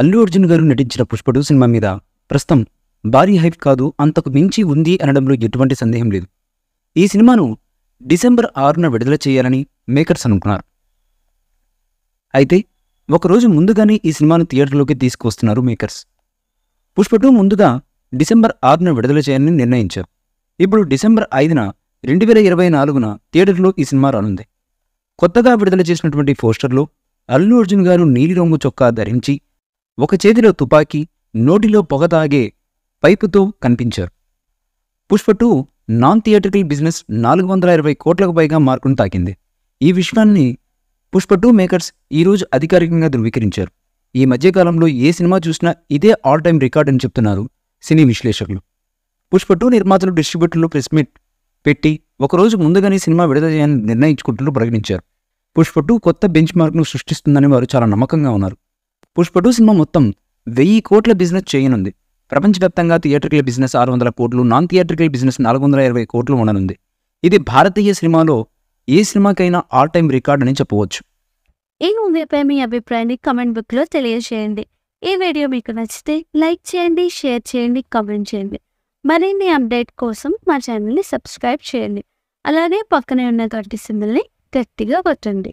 అల్లు అర్జున్ గారు నటించిన పుష్పడు సినిమా మీద ప్రస్తుతం భారీ హైప్ కాదు అంతకు మించి ఉంది అనడంలో ఎటువంటి సందేహం లేదు ఈ సినిమాను డిసెంబర్ ఆరున విడుదల చేయాలని మేకర్స్ అనుకున్నారు అయితే ఒకరోజు ముందుగానే ఈ సినిమాను థియేటర్లోకి తీసుకువస్తున్నారు మేకర్స్ పుష్ప ముందుగా డిసెంబర్ ఆరున విడుదల చేయాలని నిర్ణయించారు ఇప్పుడు డిసెంబర్ ఐదున రెండు వేల ఇరవై నాలుగున థియేటర్లో ఈ సినిమా రానుంది కొత్తగా విడుదల చేసినటువంటి పోస్టర్లో అల్లు అర్జున్ గారు నీలిరంగు చొక్కా ధరించి ఒక చేతిలో తుపాకీ నోటిలో పొగ తాగే పైపుతో కనిపించారు Pushpa two non theatrical business నాలుగు వందల ఇరవై కోట్లకు పైగా మార్కును తాకింది ఈ విషయాన్ని పుష్ప టూ మేకర్స్ ఈరోజు అధికారికంగా ధృవీకరించారు ఈ మధ్యకాలంలో ఏ సినిమా చూసినా ఇదే ఆల్ టైం రికార్డ్ అని చెప్తున్నారు సినీ విశ్లేషకులు పుష్ప టూ నిర్మాతలు డిస్ట్రిబ్యూటర్లు ప్రెస్ మీట్ పెట్టి ఒకరోజు ముందుగానే సినిమా విడుదల చేయాలని నిర్ణయించుకుంటున్నట్లు ప్రకటించారు పుష్ప టూ కొత్త బెంచ్ మార్క్ను సృష్టిస్తుందని వారు చాలా నమ్మకంగా ఉన్నారు పుష్ప టూ సినిమా మొత్తం వెయ్యి కోట్ల బిజినెస్ చేయనుంది ప్రపంచవ్యాప్తంగా థియేటర్ల బిజినెస్ ఆరు వందల కోట్లు నాన్ థియేటర్ల బిజినెస్ నాలుగు వందల ఇరవై కోట్లు ఉండనుంది ఇది భారతీయ సినిమాలో ఏ సినిమాకైనా ఆల్ టైమ్ రికార్డ్ అని చెప్పవచ్చు ఈ మూవీపై మీ అభిప్రాయాన్ని కమెంట్ బుక్లో తెలియజేయండి ఈ వీడియో మీకు నచ్చితే లైక్ చేయండి షేర్ చేయండి కమెంట్ చేయండి మరిన్ని అప్డేట్ కోసం మా ఛానల్ని సబ్స్క్రైబ్ చేయండి అలానే పక్కనే ఉన్న గట్టి సింబల్ని గట్టిగా కొట్టండి